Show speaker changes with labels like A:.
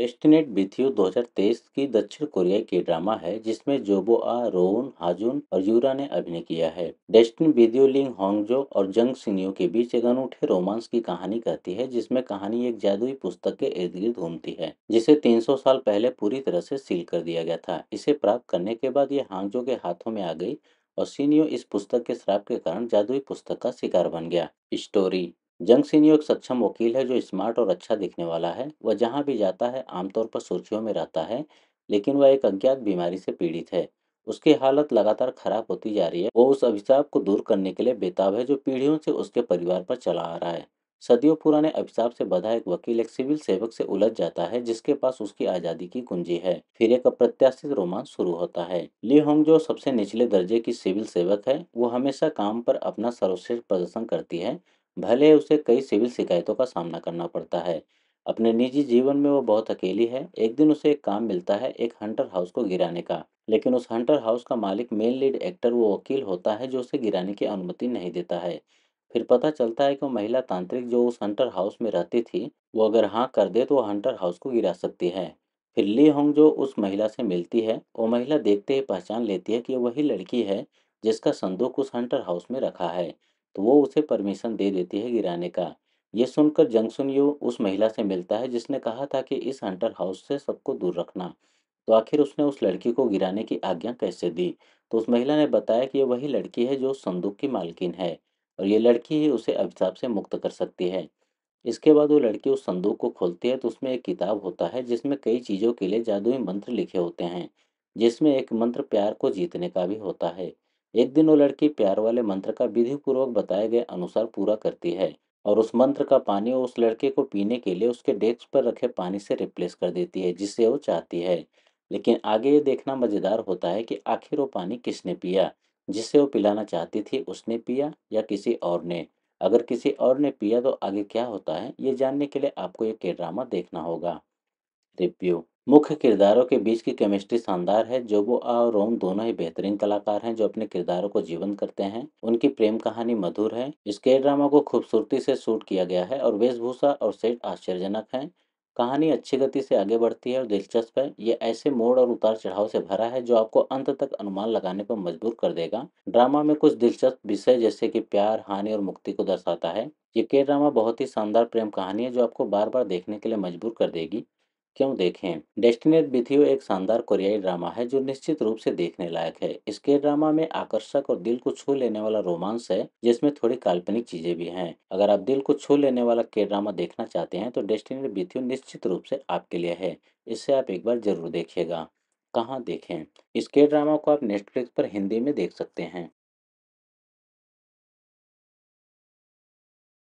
A: डेस्टिनेट with 2023 की दक्षिण Korea के ड्रामा है जिसमें जोबो आ रोन हाजुन और यूरा ने अभिनय किया है डेस्टिन विद्यू लिंग होंगजो और जंग सिनियो के बीच एक अनूठे रोमांस की कहानी कहती है जिसमें कहानी एक जादुई पुस्तक के इर्द गिर्द घूमती है जिसे 300 साल पहले पूरी तरह से सील कर दिया गया था इसे प्राप्त करने के बाद ये हांगजो के हाथों में आ गई और सीनियो इस पुस्तक के श्राप के कारण जादुई पुस्तक का शिकार बन गया स्टोरी जंग सिनियो एक सक्षम वकील है जो स्मार्ट और अच्छा दिखने वाला है वह जहाँ भी जाता है आमतौर पर सुर्खियों में रहता है लेकिन वह एक अज्ञात बीमारी से पीड़ित है उसकी हालत लगातार खराब होती जा रही है वो उस अभिशाप को दूर करने के लिए बेताब है जो पीढ़ियों से उसके परिवार पर चला आ रहा है सदियों पुराने अभिशाप से बधा एक वकील एक सिविल सेवक से उलझ जाता है जिसके पास उसकी आजादी की कुंजी है फिर एक अप्रत्याशित रोमांच शुरू होता है ली होंग जो सबसे निचले दर्जे की सिविल सेवक है वो हमेशा काम पर अपना सर्वश्रेष्ठ प्रदर्शन करती है भले उसे कई सिविल शिकायतों का सामना करना पड़ता है अपने निजी जीवन में वो बहुत अकेली है एक दिन उसे एक काम मिलता है एक हंटर हाउस को गिराने का लेकिन उस हंटर हाउस का मालिक मेन लीड एक्टर वो वकील होता है जो उसे गिराने की अनुमति नहीं देता है फिर पता चलता है कि वो महिला तांत्रिक जो उस हंटर हाउस में रहती थी वो अगर हाँ कर दे तो वो हंटर हाउस को गिरा सकती है फिर ली होंग जो उस महिला से मिलती है वो महिला देखते ही पहचान लेती है कि वही लड़की है जिसका संदूक उस हंटर हाउस में रखा है तो वो उसे परमिशन दे देती है गिराने का ये सुनकर जंगसुन यू उस महिला से मिलता है जिसने कहा था कि इस हंटर हाउस से सबको दूर रखना तो आखिर उसने उस लड़की को गिराने की आज्ञा कैसे दी तो उस महिला ने बताया कि ये वही लड़की है जो संदूक की मालकिन है और ये लड़की ही उसे अभिशाप से मुक्त कर सकती है इसके बाद वो लड़की उस संदूक को खोलती है तो उसमें एक किताब होता है जिसमें कई चीज़ों के लिए जादुई मंत्र लिखे होते हैं जिसमें एक मंत्र प्यार को जीतने का भी होता है एक दिन वो लड़की प्यार वाले मंत्र का विधि पूर्वक बताए गए अनुसार पूरा करती है और उस मंत्र का पानी उस लड़के को पीने के लिए उसके डेस्क पर रखे पानी से रिप्लेस कर देती है जिसे वो चाहती है लेकिन आगे ये देखना मज़ेदार होता है कि आखिर वो पानी किसने पिया जिसे वो पिलाना चाहती थी उसने पिया या किसी और ने अगर किसी और ने पिया तो आगे क्या होता है ये जानने के लिए आपको ये के ड्रामा देखना होगा रिव्यू मुख्य किरदारों के बीच की केमिस्ट्री शानदार है जोबो और रोम दोनों ही बेहतरीन कलाकार हैं जो अपने किरदारों को जीवन करते हैं उनकी प्रेम कहानी मधुर है इस के ड्रामा को खूबसूरती से शूट किया गया है और वेशभूषा और सेट आश्चर्यजनक है कहानी अच्छी गति से आगे बढ़ती है और दिलचस्प है ये ऐसे मोड़ और उतार चढ़ाव से भरा है जो आपको अंत तक अनुमान लगाने पर मजबूर कर देगा ड्रामा में कुछ दिलचस्प विषय जैसे कि प्यार हानि और मुक्ति को दर्शाता है ये के ड्रामा बहुत ही शानदार प्रेम कहानी है जो आपको बार बार देखने के लिए मजबूर कर देगी क्यों देखें डेस्टिनेट बिथियो एक शानदार कोरियाई ड्रामा है जो निश्चित रूप से देखने लायक है इसके ड्रामा में आकर्षक और दिल को छू लेने वाला रोमांस है जिसमें थोड़ी काल्पनिक चीजें भी हैं अगर आप दिल को छू लेने वाला के ड्रामा देखना चाहते हैं तो डेस्टिनेट बिथियो निश्चित रूप से आपके लिए है इसे आप एक बार जरूर देखिएगा कहाँ देखें इसके ड्रामा को आप नेटफ्लिक्स पर हिंदी में देख सकते हैं